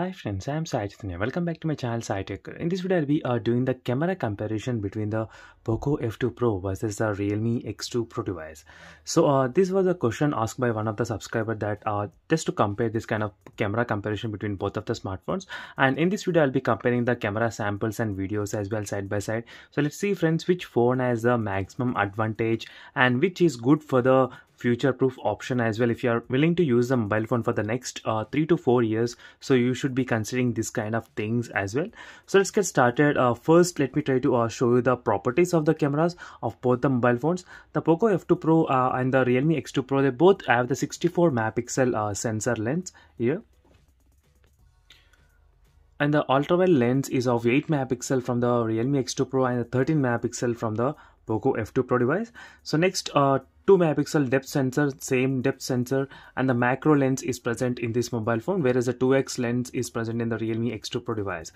Hi friends, I am Sai Chaitanya. Welcome back to my channel SciTech. In this video, we are uh, doing the camera comparison between the POCO F2 Pro versus the Realme X2 Pro device. So uh, this was a question asked by one of the subscriber that uh, just to compare this kind of camera comparison between both of the smartphones. And in this video, I'll be comparing the camera samples and videos as well side by side. So let's see friends which phone has the maximum advantage and which is good for the future proof option as well if you are willing to use the mobile phone for the next uh, three to four years so you should be considering this kind of things as well so let's get started uh, first let me try to uh, show you the properties of the cameras of both the mobile phones the poco f2 pro uh, and the realme x2 pro they both have the 64 megapixel uh, sensor lens here and the ultrawide lens is of 8 megapixel from the realme x2 pro and the 13 megapixel from the poco f2 pro device so next uh, 2 megapixel depth sensor same depth sensor and the macro lens is present in this mobile phone whereas the 2x lens is present in the realme x2 pro device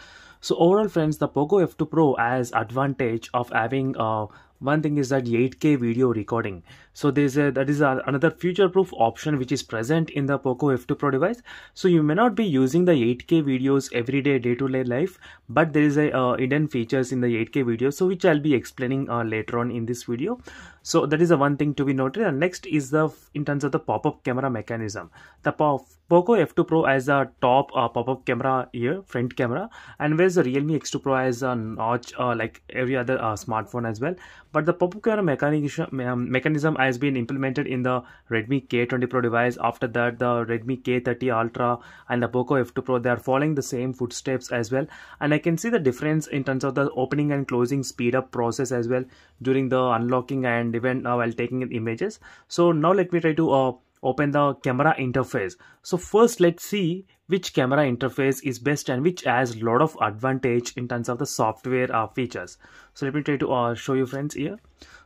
so overall friends the poco f2 pro has advantage of having a uh, one thing is that 8k video recording so there's a that is a, another future proof option which is present in the poco f2 pro device so you may not be using the 8k videos every day day to day life but there is a uh, hidden features in the 8k video so which i'll be explaining uh, later on in this video so that is the one thing to be noted and next is the in terms of the pop-up camera mechanism the pop Poco F2 Pro has a top uh, pop-up camera here, front camera, and whereas the Realme X2 Pro has a notch uh, like every other uh, smartphone as well. But the popular mechanism, um, mechanism has been implemented in the Redmi K20 Pro device. After that, the Redmi K30 Ultra and the POCO F2 Pro, they are following the same footsteps as well. And I can see the difference in terms of the opening and closing speed up process as well during the unlocking and even uh, while taking images. So now let me try to uh, open the camera interface so first let's see which camera interface is best and which has lot of advantage in terms of the software uh, features so let me try to uh, show you friends here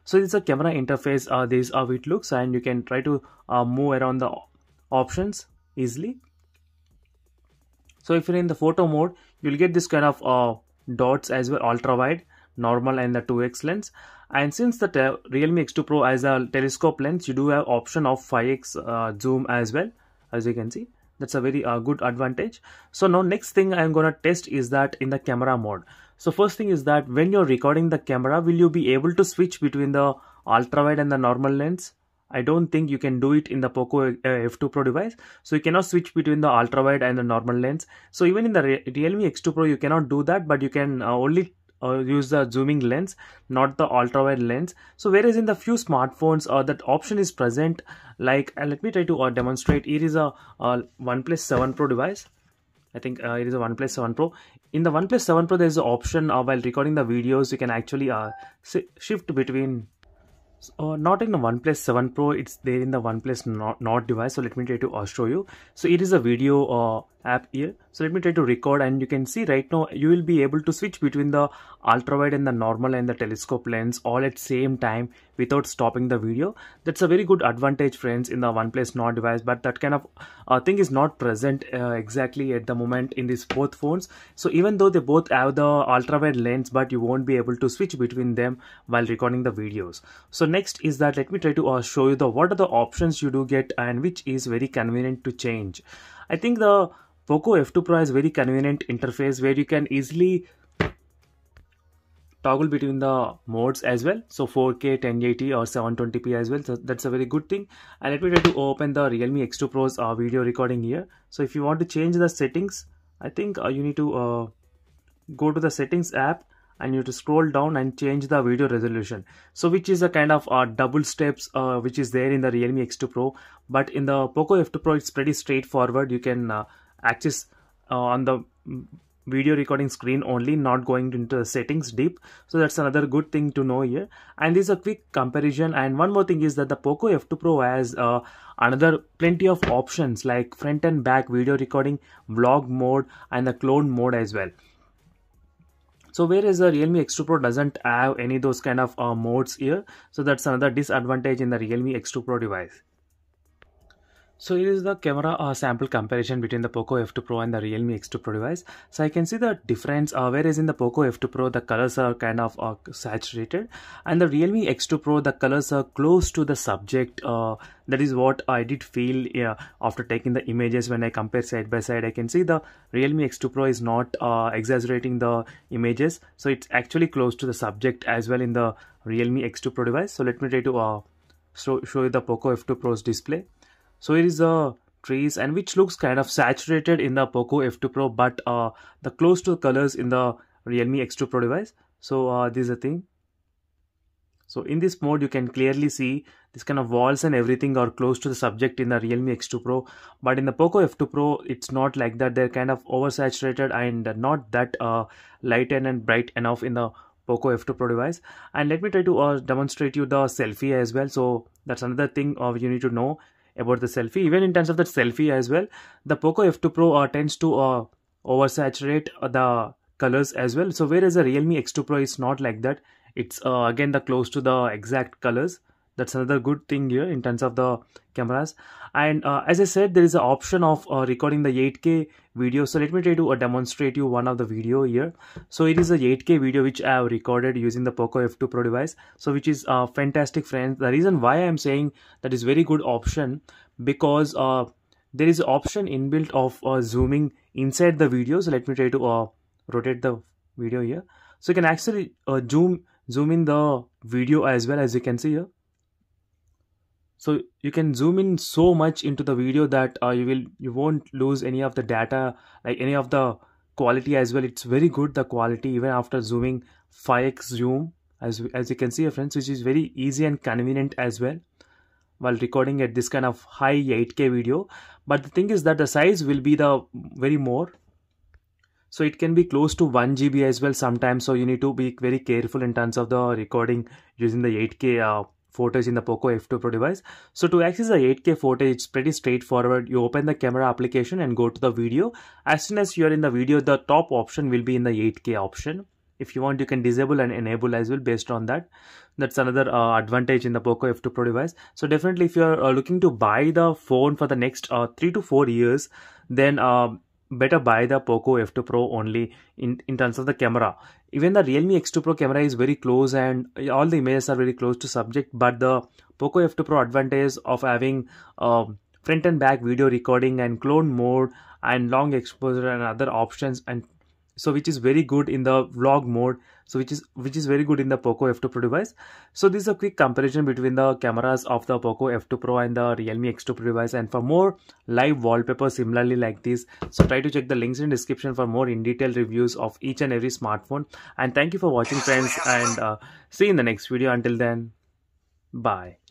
so this is a camera interface uh, this is how it looks and you can try to uh, move around the options easily so if you're in the photo mode you'll get this kind of uh, dots as well ultra wide normal and the 2x lens and since the Realme X2 Pro has a telescope lens you do have option of 5x uh, zoom as well as you can see that's a very uh, good advantage so now next thing i'm gonna test is that in the camera mode so first thing is that when you're recording the camera will you be able to switch between the ultra wide and the normal lens i don't think you can do it in the poco uh, f2 pro device so you cannot switch between the ultra wide and the normal lens so even in the realme x2 pro you cannot do that but you can uh, only or uh, use the zooming lens not the ultra wide lens so whereas in the few smartphones uh, that option is present like uh, let me try to uh, demonstrate it is a uh, oneplus 7 pro device I think uh, it is a OnePlus 7 Pro. In the OnePlus 7 Pro, there is an option uh, while recording the videos, you can actually uh, shift between. So, uh, not in the OnePlus 7 Pro, it's there in the OnePlus not Nord device. So let me try to show you. So it is a video app here. So let me try to record and you can see right now you will be able to switch between the ultra wide and the normal and the telescope lens all at same time without stopping the video. That's a very good advantage friends in the OnePlus Nord device but that kind of uh, thing is not present uh, exactly at the moment in these both phones. So even though they both have the ultra wide lens but you won't be able to switch between them while recording the videos. So next is that let me try to uh, show you the what are the options you do get and which is very convenient to change. I think the POCO F2 Pro has very convenient interface where you can easily toggle between the modes as well so 4k 1080 or 720p as well so that's a very good thing and let me try to open the realme x2 pro's uh, video recording here so if you want to change the settings i think uh, you need to uh, go to the settings app and you have to scroll down and change the video resolution so which is a kind of uh, double steps uh, which is there in the realme x2 pro but in the poco f2 pro it's pretty straightforward you can uh, Access uh, on the video recording screen only not going into the settings deep so that's another good thing to know here and this is a quick comparison and one more thing is that the poco f2 pro has uh, another plenty of options like front and back video recording vlog mode and the clone mode as well so whereas the realme x2 pro doesn't have any those kind of uh, modes here so that's another disadvantage in the realme x2 pro device so here is the camera uh, sample comparison between the POCO F2 Pro and the Realme X2 Pro device. So I can see the difference uh, whereas in the POCO F2 Pro the colors are kind of uh, saturated and the Realme X2 Pro the colors are close to the subject. Uh, that is what I did feel after taking the images when I compare side by side. I can see the Realme X2 Pro is not uh, exaggerating the images. So it's actually close to the subject as well in the Realme X2 Pro device. So let me try to uh, show, show you the POCO F2 Pro's display. So it is the trees and which looks kind of saturated in the Poco F2 Pro but uh, the close to colors in the Realme X2 Pro device. So uh, this is the thing. So in this mode you can clearly see this kind of walls and everything are close to the subject in the Realme X2 Pro but in the Poco F2 Pro it's not like that they're kind of oversaturated and not that uh, light and bright enough in the Poco F2 Pro device and let me try to uh, demonstrate you the selfie as well so that's another thing uh, you need to know about the selfie. Even in terms of the selfie as well, the Poco F2 Pro uh, tends to uh, oversaturate uh, the colors as well. So whereas the Realme X2 Pro is not like that. It's uh, again the close to the exact colors that's another good thing here in terms of the cameras and uh, as i said there is an option of uh, recording the 8k video so let me try to uh, demonstrate you one of the video here so it is a 8k video which i have recorded using the poco f2 pro device so which is uh, fantastic friends the reason why i am saying that is very good option because uh, there is option inbuilt of uh, zooming inside the video so let me try to uh, rotate the video here so you can actually zoom zoom in the video as well as you can see here so you can zoom in so much into the video that uh, you will you won't lose any of the data like any of the quality as well it's very good the quality even after zooming 5x zoom as as you can see friends which is very easy and convenient as well while recording at this kind of high 8k video but the thing is that the size will be the very more so it can be close to 1 GB as well sometimes so you need to be very careful in terms of the recording using the 8k uh, footage in the Poco F2 Pro device. So to access the 8K footage, it's pretty straightforward. You open the camera application and go to the video. As soon as you're in the video, the top option will be in the 8K option. If you want, you can disable and enable as well based on that. That's another uh, advantage in the Poco F2 Pro device. So definitely if you're uh, looking to buy the phone for the next uh, three to four years, then uh, better buy the Poco F2 Pro only in, in terms of the camera. Even the Realme X2 Pro camera is very close and all the images are very close to subject but the Poco F2 Pro advantage of having uh, front and back video recording and clone mode and long exposure and other options and so which is very good in the vlog mode so which is which is very good in the poco f2 pro device so this is a quick comparison between the cameras of the poco f2 pro and the realme x2 pro device and for more live wallpapers similarly like this so try to check the links in description for more in detail reviews of each and every smartphone and thank you for watching friends and uh, see you in the next video until then bye